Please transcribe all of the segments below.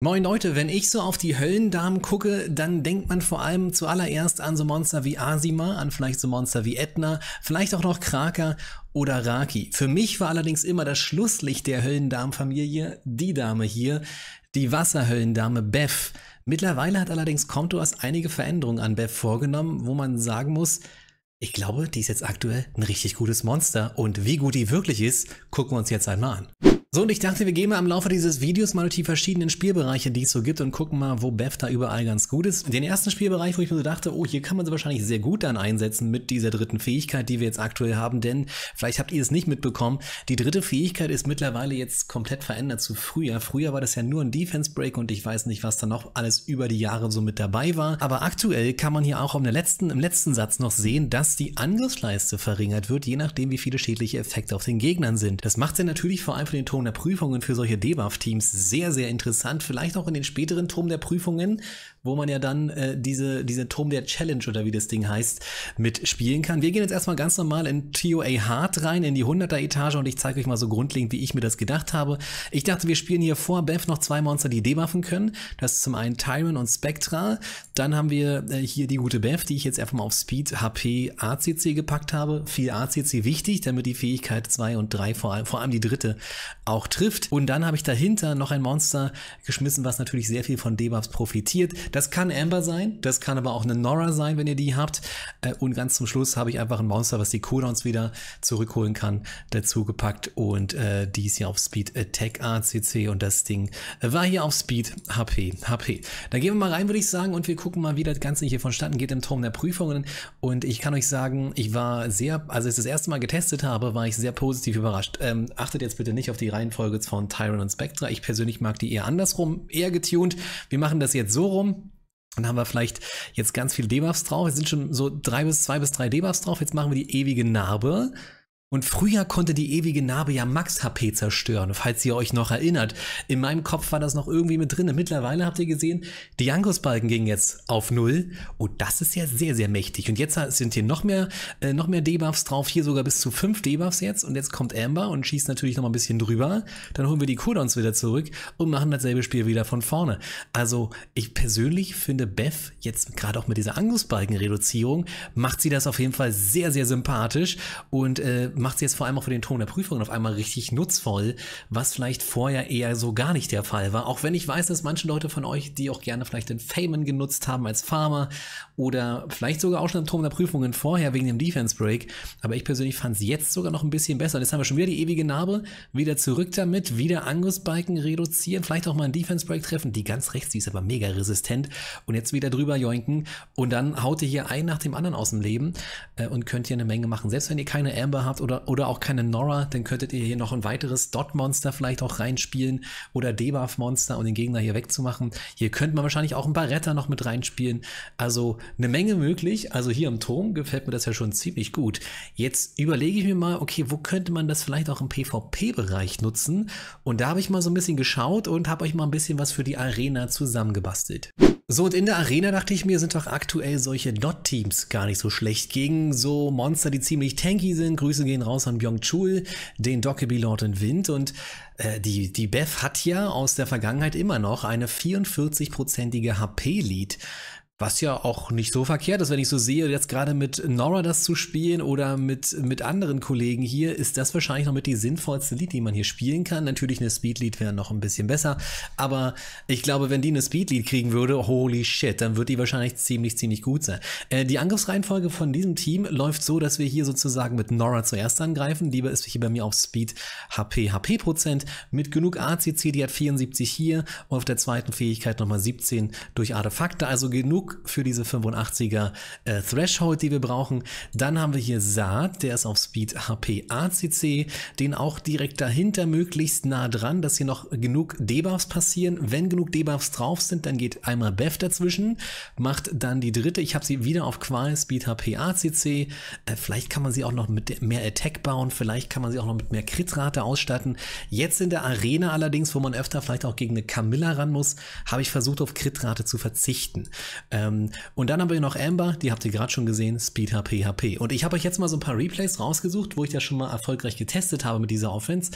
Moin Leute, wenn ich so auf die Höllendamen gucke, dann denkt man vor allem zuallererst an so Monster wie Asima, an vielleicht so Monster wie Etna, vielleicht auch noch Kraka oder Raki. Für mich war allerdings immer das Schlusslicht der Höllendarmfamilie die Dame hier, die Wasserhöllendame Beth. Mittlerweile hat allerdings Contours einige Veränderungen an Beth vorgenommen, wo man sagen muss, ich glaube, die ist jetzt aktuell ein richtig gutes Monster und wie gut die wirklich ist, gucken wir uns jetzt einmal an. So, und ich dachte, wir gehen mal im Laufe dieses Videos mal durch die verschiedenen Spielbereiche, die es so gibt und gucken mal, wo Bev da überall ganz gut ist. Den ersten Spielbereich, wo ich mir so dachte, oh, hier kann man sie wahrscheinlich sehr gut dann einsetzen mit dieser dritten Fähigkeit, die wir jetzt aktuell haben, denn vielleicht habt ihr es nicht mitbekommen, die dritte Fähigkeit ist mittlerweile jetzt komplett verändert zu früher. Früher war das ja nur ein Defense Break und ich weiß nicht, was da noch alles über die Jahre so mit dabei war. Aber aktuell kann man hier auch im letzten, im letzten Satz noch sehen, dass die Angriffsleiste verringert wird, je nachdem, wie viele schädliche Effekte auf den Gegnern sind. Das macht sie natürlich vor allem für den Ton Ton der Prüfungen für solche debuff teams sehr, sehr interessant. Vielleicht auch in den späteren Turm der Prüfungen, wo man ja dann äh, diese, diese Turm der Challenge oder wie das Ding heißt, mitspielen kann. Wir gehen jetzt erstmal ganz normal in TOA Hard rein, in die 100er Etage und ich zeige euch mal so grundlegend, wie ich mir das gedacht habe. Ich dachte, wir spielen hier vor Beth noch zwei Monster, die debuffen können. Das ist zum einen Tyron und Spectra. Dann haben wir äh, hier die gute Beth, die ich jetzt einfach mal auf Speed, HP, ACC gepackt habe. Viel ACC wichtig, damit die Fähigkeit 2 und 3, vor allem, vor allem die dritte, auch trifft. Und dann habe ich dahinter noch ein Monster geschmissen, was natürlich sehr viel von Debuffs profitiert. Das das kann Amber sein, das kann aber auch eine Nora sein, wenn ihr die habt. Äh, und ganz zum Schluss habe ich einfach ein Monster, was die Cooldowns wieder zurückholen kann, dazu gepackt. Und äh, die ist hier auf Speed Attack ACC und das Ding äh, war hier auf Speed HP. HP. Dann gehen wir mal rein, würde ich sagen, und wir gucken mal, wie das Ganze hier vonstatten geht im Turm der Prüfungen. Und ich kann euch sagen, ich war sehr, also als ich das erste Mal getestet habe, war ich sehr positiv überrascht. Ähm, achtet jetzt bitte nicht auf die Reihenfolge von Tyron und Spectra. Ich persönlich mag die eher andersrum, eher getuned. Wir machen das jetzt so rum. Dann haben wir vielleicht jetzt ganz viele Debuffs drauf. Jetzt sind schon so drei bis zwei bis drei Debuffs drauf. Jetzt machen wir die ewige Narbe. Und früher konnte die ewige Narbe ja Max HP zerstören, falls ihr euch noch erinnert. In meinem Kopf war das noch irgendwie mit drin. Mittlerweile habt ihr gesehen, die Jankos-Balken gingen jetzt auf Null. Und das ist ja sehr, sehr mächtig. Und jetzt sind hier noch mehr, äh, noch mehr Debuffs drauf. Hier sogar bis zu fünf Debuffs jetzt. Und jetzt kommt Amber und schießt natürlich noch mal ein bisschen drüber. Dann holen wir die Cooldowns wieder zurück und machen dasselbe Spiel wieder von vorne. Also ich persönlich finde Beth jetzt gerade auch mit dieser angus balken reduzierung macht sie das auf jeden Fall sehr, sehr sympathisch und äh, macht es jetzt vor allem auch für den Ton der Prüfungen auf einmal richtig nutzvoll, was vielleicht vorher eher so gar nicht der Fall war. Auch wenn ich weiß, dass manche Leute von euch, die auch gerne vielleicht den Feynman genutzt haben als Farmer oder vielleicht sogar auch schon im Ton der Prüfungen vorher wegen dem Defense Break. Aber ich persönlich fand es jetzt sogar noch ein bisschen besser. Und jetzt haben wir schon wieder die ewige Narbe, wieder zurück damit, wieder Angriffsbalken reduzieren, vielleicht auch mal einen Defense Break treffen. Die ganz rechts, die ist aber mega resistent. Und jetzt wieder drüber joinken. Und dann haut ihr hier einen nach dem anderen aus dem Leben äh, und könnt hier eine Menge machen. Selbst wenn ihr keine Amber habt oder oder, oder auch keine Nora, dann könntet ihr hier noch ein weiteres Dot-Monster vielleicht auch reinspielen oder Debuff-Monster, um den Gegner hier wegzumachen. Hier könnte man wahrscheinlich auch ein paar Retter noch mit reinspielen. Also eine Menge möglich. Also hier im Turm gefällt mir das ja schon ziemlich gut. Jetzt überlege ich mir mal, okay, wo könnte man das vielleicht auch im PvP-Bereich nutzen? Und da habe ich mal so ein bisschen geschaut und habe euch mal ein bisschen was für die Arena zusammengebastelt. So, und in der Arena dachte ich mir, sind doch aktuell solche Dot-Teams gar nicht so schlecht gegen so Monster, die ziemlich tanky sind. Grüße gehen raus an Byung Chul, den Dockeby Lord in Wind. Und äh, die, die Beth hat ja aus der Vergangenheit immer noch eine 44-prozentige HP-Lead was ja auch nicht so verkehrt ist, wenn ich so sehe, jetzt gerade mit Nora das zu spielen oder mit, mit anderen Kollegen hier, ist das wahrscheinlich noch mit die sinnvollste Lied, die man hier spielen kann. Natürlich eine Speedlead wäre noch ein bisschen besser, aber ich glaube, wenn die eine Speedlead kriegen würde, holy shit, dann wird die wahrscheinlich ziemlich, ziemlich gut sein. Äh, die Angriffsreihenfolge von diesem Team läuft so, dass wir hier sozusagen mit Nora zuerst angreifen. Lieber ist hier bei mir auf Speed HP, HP Prozent mit genug ACC, die hat 74 hier und auf der zweiten Fähigkeit nochmal 17 durch Artefakte, also genug genug für diese 85er äh, Threshold, die wir brauchen. Dann haben wir hier Saat, der ist auf Speed HP ACC, den auch direkt dahinter möglichst nah dran, dass hier noch genug Debuffs passieren. Wenn genug Debuffs drauf sind, dann geht einmal Beth dazwischen, macht dann die dritte. Ich habe sie wieder auf Qual Speed HP ACC. Äh, vielleicht kann man sie auch noch mit mehr Attack bauen, vielleicht kann man sie auch noch mit mehr Kritrate ausstatten. Jetzt in der Arena allerdings, wo man öfter vielleicht auch gegen eine Camilla ran muss, habe ich versucht auf Kritrate zu verzichten. Äh, ähm, und dann haben wir noch Amber, die habt ihr gerade schon gesehen, Speed HP HP. Und ich habe euch jetzt mal so ein paar Replays rausgesucht, wo ich das schon mal erfolgreich getestet habe mit dieser Offense.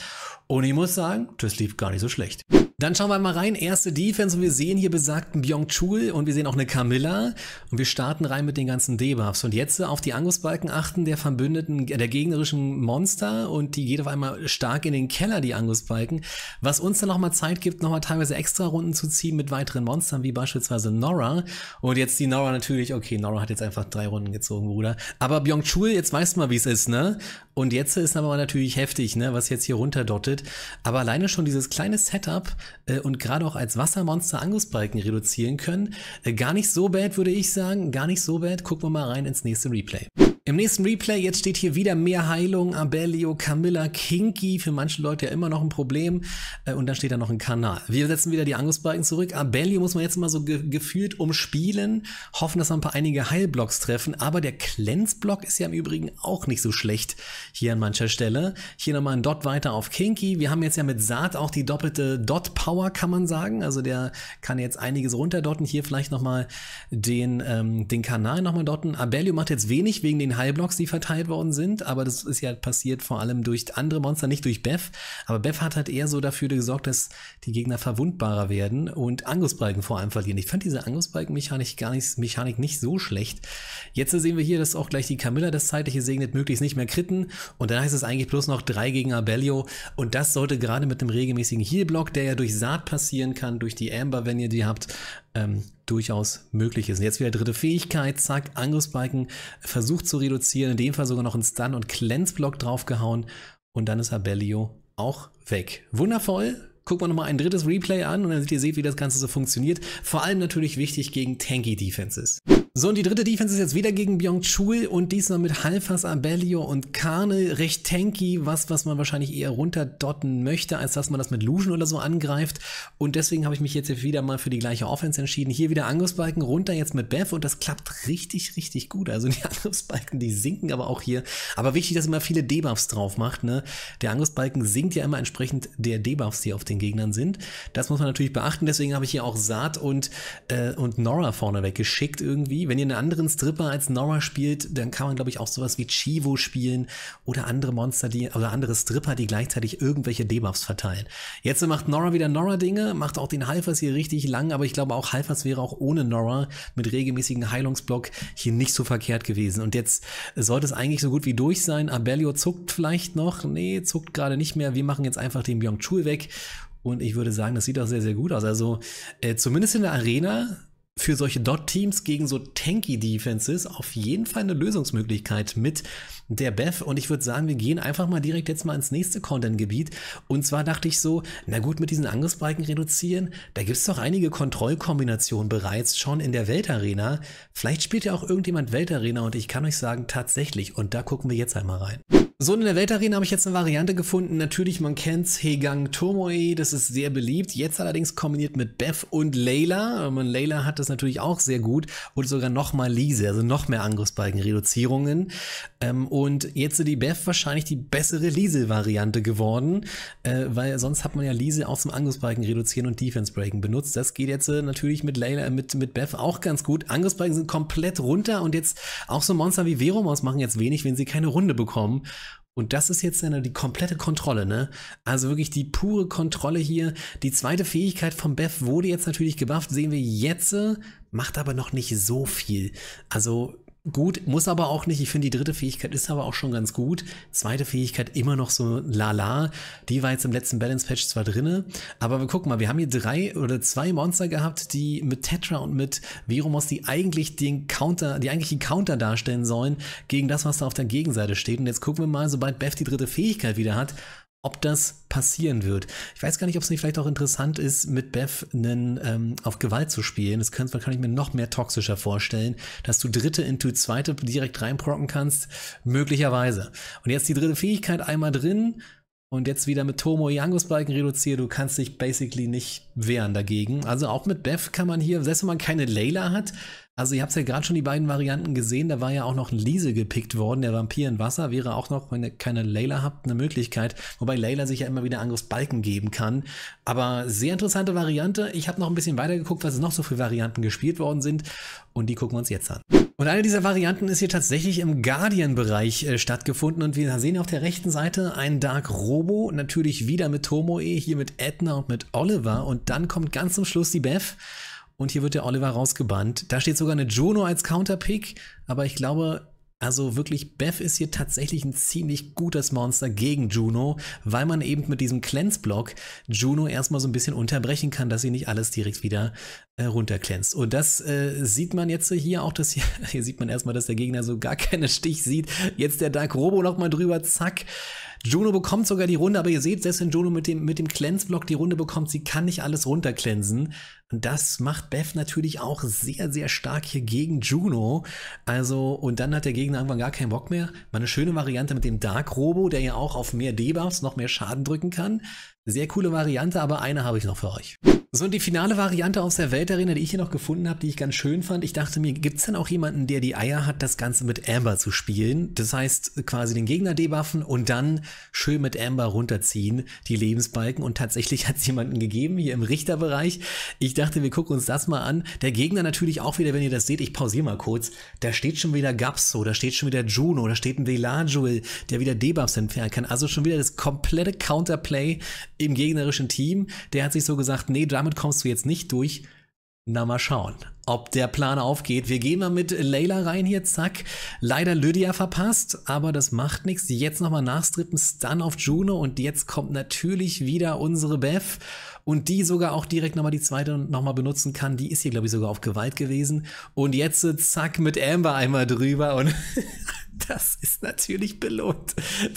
Und ich muss sagen, das lief gar nicht so schlecht. Dann schauen wir mal rein. Erste Defense und wir sehen hier besagten Byung Chul und wir sehen auch eine Camilla. Und wir starten rein mit den ganzen Debuffs. Und jetzt auf die Angriffsbalken achten der verbündeten, der gegnerischen Monster und die geht auf einmal stark in den Keller, die Angriffsbalken. Was uns dann nochmal Zeit gibt, nochmal teilweise extra Runden zu ziehen mit weiteren Monstern, wie beispielsweise Nora. Und jetzt die Nora natürlich, okay, Nora hat jetzt einfach drei Runden gezogen, Bruder. Aber Byung Chul, jetzt weißt du mal, wie es ist, ne? Und jetzt ist aber natürlich heftig, ne? Was jetzt hier runterdottet. Aber alleine schon dieses kleine Setup äh, und gerade auch als Wassermonster Angusbalken reduzieren können. Äh, gar nicht so bad, würde ich sagen. Gar nicht so bad. Gucken wir mal rein ins nächste Replay. Im nächsten Replay, jetzt steht hier wieder mehr Heilung, Abellio, Camilla, Kinky, für manche Leute ja immer noch ein Problem. Äh, und dann steht da noch ein Kanal. Wir setzen wieder die Angriffsbalken zurück. Abellio muss man jetzt immer so ge gefühlt umspielen, hoffen, dass wir ein paar einige Heilblocks treffen. Aber der Cleanse-Block ist ja im Übrigen auch nicht so schlecht hier an mancher Stelle. Hier nochmal ein Dot weiter auf Kinky. Wir haben jetzt ja mit Saat auch die doppelte Dot-Power, kann man sagen. Also der kann jetzt einiges runterdotten. Hier vielleicht nochmal den, ähm, den Kanal nochmal dotten. Abellio macht jetzt wenig wegen den Heilblocks, die verteilt worden sind, aber das ist ja passiert vor allem durch andere Monster, nicht durch Beth. Aber Beth hat halt eher so dafür gesorgt, dass die Gegner verwundbarer werden und Angriffsbalken vor allem verlieren. Ich fand diese Angriffsbalken-Mechanik gar nicht, Mechanik nicht so schlecht. Jetzt sehen wir hier, dass auch gleich die Camilla das zeitliche segnet, möglichst nicht mehr kritten. Und dann heißt es eigentlich bloß noch drei gegen Abellio. Und das sollte gerade mit einem regelmäßigen Heal-Block, der ja durch Saat passieren kann, durch die Amber, wenn ihr die habt, ähm, durchaus möglich ist. Und jetzt wieder dritte Fähigkeit, zack, Angriffsbalken versucht zu reduzieren, in dem Fall sogar noch einen Stun- und Cleanse-Block draufgehauen und dann ist Abellio auch weg. Wundervoll, gucken wir nochmal ein drittes Replay an und dann seht ihr, wie das Ganze so funktioniert. Vor allem natürlich wichtig gegen Tanky Defenses. So, und die dritte Defense ist jetzt wieder gegen Byung-Chul und diesmal mit Halfas, Abellio und Karne. Recht tanky, was, was man wahrscheinlich eher runterdotten möchte, als dass man das mit Lusion oder so angreift. Und deswegen habe ich mich jetzt wieder mal für die gleiche Offense entschieden. Hier wieder Angriffsbalken runter jetzt mit Bev und das klappt richtig, richtig gut. Also die Angriffsbalken, die sinken aber auch hier. Aber wichtig, dass man viele Debuffs drauf macht. Ne? Der Angriffsbalken sinkt ja immer entsprechend der Debuffs, die auf den Gegnern sind. Das muss man natürlich beachten. Deswegen habe ich hier auch Saat und, äh, und Nora vorne weggeschickt irgendwie wenn ihr einen anderen Stripper als Nora spielt, dann kann man, glaube ich, auch sowas wie Chivo spielen oder andere Monster, die, oder andere Stripper, die gleichzeitig irgendwelche Debuffs verteilen. Jetzt macht Nora wieder Nora-Dinge, macht auch den Halfers hier richtig lang, aber ich glaube auch Halfers wäre auch ohne Nora mit regelmäßigen Heilungsblock hier nicht so verkehrt gewesen. Und jetzt sollte es eigentlich so gut wie durch sein. Abellio zuckt vielleicht noch. Nee, zuckt gerade nicht mehr. Wir machen jetzt einfach den Byung Chul weg. Und ich würde sagen, das sieht auch sehr, sehr gut aus. Also äh, zumindest in der Arena für solche Dot-Teams gegen so tanky Defenses auf jeden Fall eine Lösungsmöglichkeit mit der Beth. Und ich würde sagen, wir gehen einfach mal direkt jetzt mal ins nächste Content-Gebiet. Und zwar dachte ich so, na gut, mit diesen Angriffsbalken reduzieren, da gibt es doch einige Kontrollkombinationen bereits schon in der Weltarena. Vielleicht spielt ja auch irgendjemand Weltarena und ich kann euch sagen, tatsächlich. Und da gucken wir jetzt einmal rein. So, in der Weltarena habe ich jetzt eine Variante gefunden. Natürlich, man kennt Hegang Tomoe, das ist sehr beliebt. Jetzt allerdings kombiniert mit Beth und Layla. Ähm, und Layla hat das natürlich auch sehr gut und sogar nochmal Lise, also noch mehr Angriffsbalkenreduzierungen. Ähm, und jetzt die Beth wahrscheinlich die bessere Lise-Variante geworden, äh, weil sonst hat man ja Lise auch zum Angriffsbalken reduzieren und Defense Breaking benutzt. Das geht jetzt äh, natürlich mit Layla, äh, mit, mit Beth auch ganz gut. Angriffsbalken sind komplett runter und jetzt auch so Monster wie Veromaus machen jetzt wenig, wenn sie keine Runde bekommen. Und das ist jetzt äh, die komplette Kontrolle, ne? Also wirklich die pure Kontrolle hier. Die zweite Fähigkeit von Beth wurde jetzt natürlich gebufft, sehen wir jetzt, macht aber noch nicht so viel. Also Gut, muss aber auch nicht. Ich finde, die dritte Fähigkeit ist aber auch schon ganz gut. Zweite Fähigkeit immer noch so lala. Die war jetzt im letzten Balance Patch zwar drinne, aber wir gucken mal, wir haben hier drei oder zwei Monster gehabt, die mit Tetra und mit Veromos, die eigentlich den Counter, die eigentlich den Counter darstellen sollen gegen das, was da auf der Gegenseite steht. Und jetzt gucken wir mal, sobald Beth die dritte Fähigkeit wieder hat, ob das passieren wird. Ich weiß gar nicht, ob es nicht vielleicht auch interessant ist, mit Beth einen, ähm, auf Gewalt zu spielen. Das kann, kann ich mir noch mehr toxischer vorstellen, dass du Dritte into Zweite direkt reinprocken kannst, möglicherweise. Und jetzt die dritte Fähigkeit einmal drin und jetzt wieder mit Tomo Yangos-Balken reduziert. Du kannst dich basically nicht wehren dagegen. Also auch mit Beth kann man hier, selbst wenn man keine Layla hat, also ihr habt ja gerade schon die beiden Varianten gesehen, da war ja auch noch Lise gepickt worden, der Vampir in Wasser wäre auch noch, wenn ihr keine Layla habt, eine Möglichkeit, wobei Layla sich ja immer wieder Angriffsbalken geben kann. Aber sehr interessante Variante, ich habe noch ein bisschen weiter geguckt, was es noch so für Varianten gespielt worden sind und die gucken wir uns jetzt an. Und eine dieser Varianten ist hier tatsächlich im Guardian-Bereich äh, stattgefunden und wir sehen auf der rechten Seite einen Dark Robo, natürlich wieder mit Tomoe, hier mit Edna und mit Oliver und dann kommt ganz zum Schluss die Beth und hier wird der Oliver rausgebannt. Da steht sogar eine Juno als Counterpick, aber ich glaube, also wirklich, Beth ist hier tatsächlich ein ziemlich gutes Monster gegen Juno, weil man eben mit diesem Cleanse-Block Juno erstmal so ein bisschen unterbrechen kann, dass sie nicht alles direkt wieder äh, runterglänzt. Und das äh, sieht man jetzt hier auch, dass hier, hier sieht man erstmal, dass der Gegner so gar keine Stich sieht. Jetzt der Dark Robo nochmal drüber, zack. Juno bekommt sogar die Runde, aber ihr seht, selbst wenn Juno mit dem, mit dem Cleanse-Block die Runde bekommt, sie kann nicht alles runtercleansen. Und das macht Beth natürlich auch sehr, sehr stark hier gegen Juno. Also, und dann hat der Gegner irgendwann gar keinen Bock mehr. Mal eine schöne Variante mit dem Dark Robo, der ja auch auf mehr Debuffs noch mehr Schaden drücken kann. Sehr coole Variante, aber eine habe ich noch für euch. So, und die finale Variante aus der Weltarena, die ich hier noch gefunden habe, die ich ganz schön fand. Ich dachte mir, gibt es denn auch jemanden, der die Eier hat, das Ganze mit Amber zu spielen? Das heißt, quasi den Gegner debuffen und dann schön mit Amber runterziehen, die Lebensbalken. Und tatsächlich hat es jemanden gegeben, hier im Richterbereich. Ich dachte, wir gucken uns das mal an. Der Gegner natürlich auch wieder, wenn ihr das seht, ich pausiere mal kurz. Da steht schon wieder Gapso, da steht schon wieder Juno, da steht ein Velajuel, der wieder Debuffs entfernen kann. Also schon wieder das komplette Counterplay im gegnerischen Team. Der hat sich so gesagt, nee, Drum damit kommst du jetzt nicht durch. Na, mal schauen, ob der Plan aufgeht. Wir gehen mal mit Layla rein hier, zack. Leider Lydia verpasst, aber das macht nichts. Jetzt nochmal nachstrippen, Stun auf Juno und jetzt kommt natürlich wieder unsere Beth und die sogar auch direkt nochmal die zweite nochmal benutzen kann. Die ist hier, glaube ich, sogar auf Gewalt gewesen. Und jetzt äh, zack mit Amber einmal drüber und Das ist natürlich belohnt.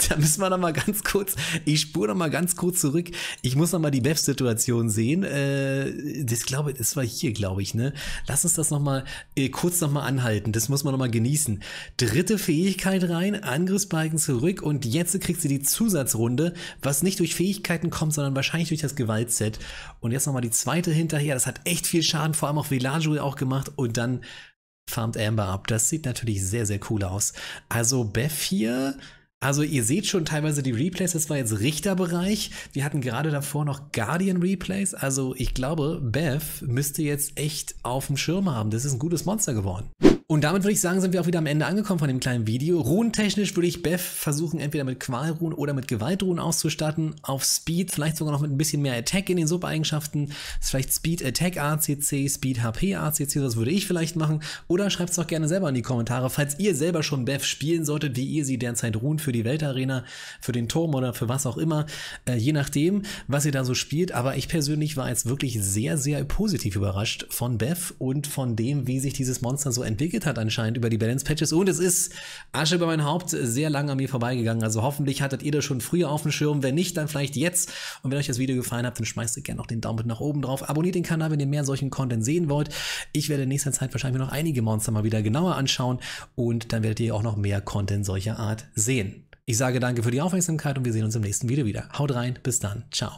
Da müssen wir noch mal ganz kurz, ich spur noch mal ganz kurz zurück. Ich muss noch mal die Bev-Situation sehen. Äh, das glaube, ich, das war hier, glaube ich. Ne, lass uns das noch mal äh, kurz noch mal anhalten. Das muss man noch mal genießen. Dritte Fähigkeit rein, Angriffsbalken zurück und jetzt kriegt sie die Zusatzrunde, was nicht durch Fähigkeiten kommt, sondern wahrscheinlich durch das Gewaltset. Und jetzt noch mal die zweite hinterher. Das hat echt viel Schaden, vor allem auch Villaggio auch gemacht und dann farmt Amber ab. Das sieht natürlich sehr, sehr cool aus. Also Beth hier, also ihr seht schon teilweise die Replays, das war jetzt Richterbereich. Wir hatten gerade davor noch Guardian Replays. Also ich glaube, Beth müsste jetzt echt auf dem Schirm haben. Das ist ein gutes Monster geworden. Und damit würde ich sagen, sind wir auch wieder am Ende angekommen von dem kleinen Video. Ruhentechnisch würde ich Beth versuchen, entweder mit Qualruhen oder mit Gewaltruhen auszustatten. Auf Speed vielleicht sogar noch mit ein bisschen mehr Attack in den Subeigenschaften. Vielleicht Speed Attack ACC, Speed HP ACC, das würde ich vielleicht machen. Oder schreibt es doch gerne selber in die Kommentare, falls ihr selber schon Beth spielen solltet, wie ihr sie derzeit ruhen für die Weltarena, für den Turm oder für was auch immer. Äh, je nachdem, was ihr da so spielt. Aber ich persönlich war jetzt wirklich sehr, sehr positiv überrascht von Beth und von dem, wie sich dieses Monster so entwickelt diskutiert hat anscheinend über die Balance Patches. Und es ist Asche über mein Haupt sehr lange an mir vorbeigegangen. Also hoffentlich hattet ihr das schon früher auf dem Schirm. Wenn nicht, dann vielleicht jetzt. Und wenn euch das Video gefallen hat, dann schmeißt ihr gerne noch den Daumen nach oben drauf. Abonniert den Kanal, wenn ihr mehr solchen Content sehen wollt. Ich werde in nächster Zeit wahrscheinlich noch einige Monster mal wieder genauer anschauen. Und dann werdet ihr auch noch mehr Content solcher Art sehen. Ich sage danke für die Aufmerksamkeit und wir sehen uns im nächsten Video wieder. Haut rein, bis dann, ciao.